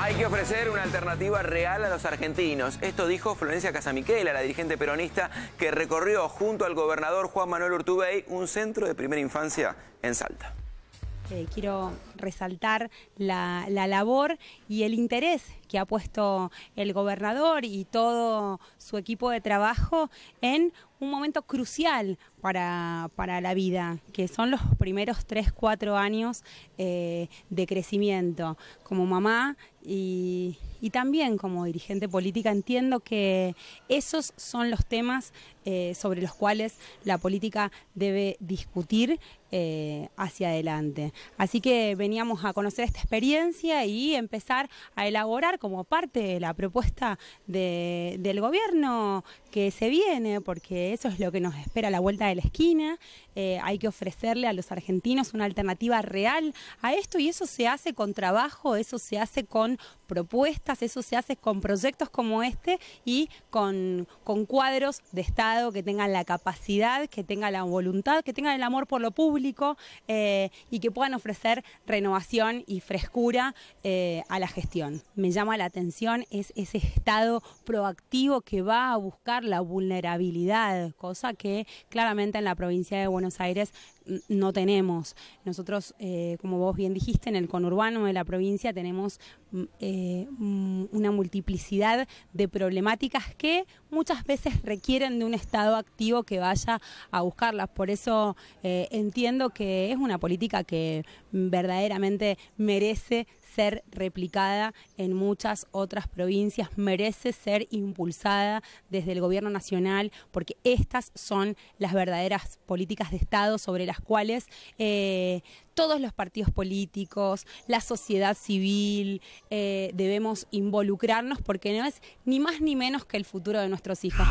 Hay que ofrecer una alternativa real a los argentinos. Esto dijo Florencia Casamiquela, la dirigente peronista que recorrió junto al gobernador Juan Manuel Urtubey un centro de primera infancia en Salta. Eh, quiero resaltar la, labor y el interés que ha puesto el gobernador y todo su equipo de trabajo en un momento crucial para, la vida, que son los primeros tres, cuatro años eh, de crecimiento. Como mamá y y también como dirigente política entiendo que esos son los temas eh, sobre los cuales la política debe discutir eh, hacia adelante. Así que veníamos a conocer esta experiencia y empezar a elaborar como parte de la propuesta del gobierno que se viene, porque eso es lo que nos espera a la vuelta de la esquina. Eh, hay que ofrecerle a los argentinos una alternativa real a esto y eso se hace con trabajo, eso se hace con propuestas eso se hace con proyectos como este y con, cuadros de Estado que tengan la capacidad, que tengan la voluntad, que tengan el amor por lo público eh, y que puedan ofrecer renovación y frescura eh, a la gestión. Me llama la atención es ese Estado proactivo que va a buscar la vulnerabilidad, cosa que claramente en la provincia de Buenos Aires mm, no tenemos. Nosotros, eh, como vos bien dijiste, en el conurbano de la provincia tenemos mm, una multiplicidad de problemáticas que muchas veces requieren de un Estado activo que vaya a buscarlas. Por eso eh, entiendo que es una política que verdaderamente merece ser replicada en muchas otras provincias, merece ser impulsada desde el gobierno nacional, porque estas son las verdaderas políticas de Estado sobre las cuales eh, todos los partidos políticos, la sociedad civil, eh, debemos involucrarnos porque no es ni más ni menos que el futuro de nuestros hijos.